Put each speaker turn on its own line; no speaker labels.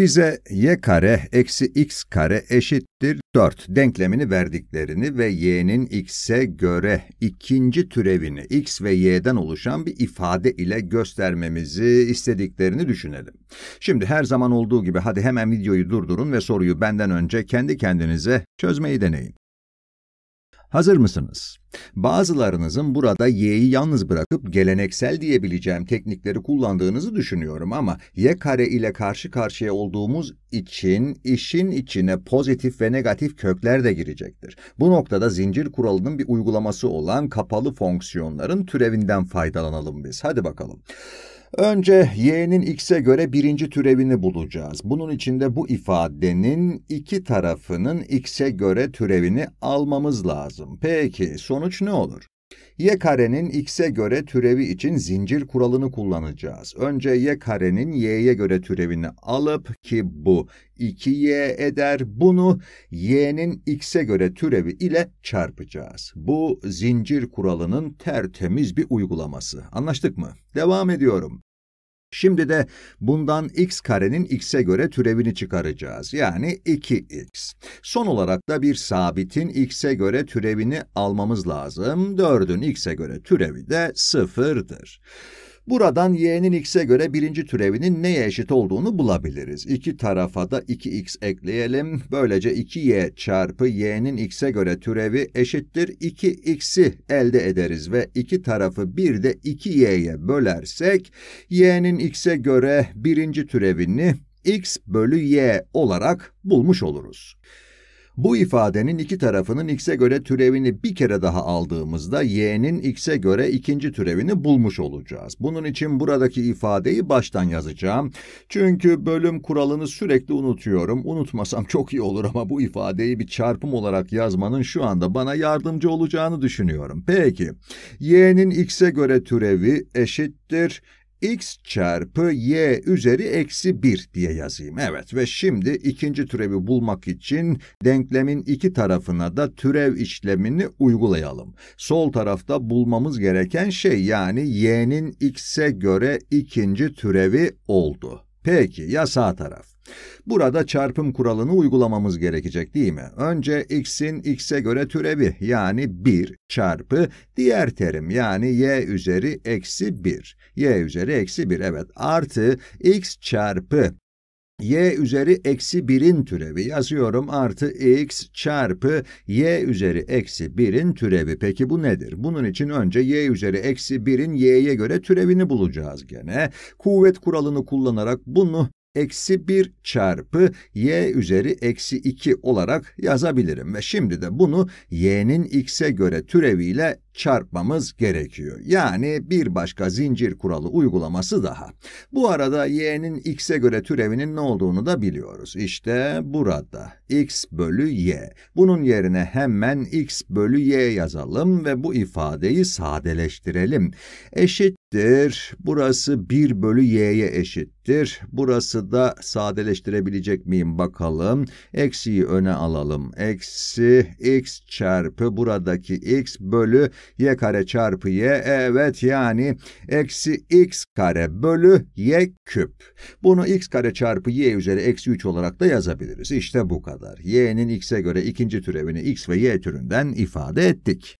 bize y kare eksi x kare eşittir 4 denklemini verdiklerini ve y'nin x'e göre ikinci türevini x ve y'den oluşan bir ifade ile göstermemizi istediklerini düşünelim. Şimdi her zaman olduğu gibi hadi hemen videoyu durdurun ve soruyu benden önce kendi kendinize çözmeyi deneyin. Hazır mısınız? Bazılarınızın burada y'yi yalnız bırakıp geleneksel diyebileceğim teknikleri kullandığınızı düşünüyorum ama y kare ile karşı karşıya olduğumuz için işin içine pozitif ve negatif kökler de girecektir. Bu noktada zincir kuralının bir uygulaması olan kapalı fonksiyonların türevinden faydalanalım biz. Hadi bakalım. Önce y'nin x'e göre birinci türevini bulacağız. Bunun için de bu ifadenin iki tarafının x'e göre türevini almamız lazım. Peki sonuç ne olur? y karenin x'e göre türevi için zincir kuralını kullanacağız. Önce y karenin y'ye göre türevini alıp ki bu 2y eder bunu y'nin x'e göre türevi ile çarpacağız. Bu zincir kuralının tertemiz bir uygulaması. Anlaştık mı? Devam ediyorum. Şimdi de bundan x karenin x'e göre türevini çıkaracağız. Yani 2x. Son olarak da bir sabitin x'e göre türevini almamız lazım. 4'ün x'e göre türevi de 0'dır. Buradan y'nin x'e göre birinci türevinin neye eşit olduğunu bulabiliriz. İki tarafa da 2x ekleyelim. Böylece 2y çarpı y'nin x'e göre türevi eşittir. 2x'i elde ederiz ve iki tarafı bir de 2y'ye bölersek y'nin x'e göre birinci türevini x bölü y olarak bulmuş oluruz. Bu ifadenin iki tarafının x'e göre türevini bir kere daha aldığımızda y'nin x'e göre ikinci türevini bulmuş olacağız. Bunun için buradaki ifadeyi baştan yazacağım. Çünkü bölüm kuralını sürekli unutuyorum. Unutmasam çok iyi olur ama bu ifadeyi bir çarpım olarak yazmanın şu anda bana yardımcı olacağını düşünüyorum. Peki, y'nin x'e göre türevi eşittir x çarpı y üzeri eksi 1 diye yazayım. Evet ve şimdi ikinci türevi bulmak için denklemin iki tarafına da türev işlemini uygulayalım. Sol tarafta bulmamız gereken şey yani y'nin x'e göre ikinci türevi oldu. Peki ya sağ taraf? Burada çarpım kuralını uygulamamız gerekecek değil mi? Önce x'in x'e göre türevi yani 1 çarpı diğer terim yani y üzeri eksi 1. y üzeri eksi 1 evet artı x çarpı y üzeri eksi 1'in türevi yazıyorum artı x çarpı y üzeri eksi 1'in türevi. Peki bu nedir? Bunun için önce y üzeri eksi 1'in y'ye göre türevini bulacağız gene. Kuvvet kuralını kullanarak bunu eksi 1 çarpı y üzeri eksi 2 olarak yazabilirim ve şimdi de bunu y'nin x'e göre türeviyle çarpmamız gerekiyor. Yani bir başka zincir kuralı uygulaması daha. Bu arada y'nin x'e göre türevinin ne olduğunu da biliyoruz. İşte burada x bölü y. Bunun yerine hemen x bölü y yazalım ve bu ifadeyi sadeleştirelim. Eşit eşittir. Burası 1 bölü y'ye eşittir. Burası da sadeleştirebilecek miyim bakalım. Eksiyi öne alalım. Eksi x çarpı buradaki x bölü y kare çarpı y. Evet yani eksi x kare bölü y küp. Bunu x kare çarpı y üzeri eksi 3 olarak da yazabiliriz. İşte bu kadar. y'nin x'e göre ikinci türevini x ve y türünden ifade ettik.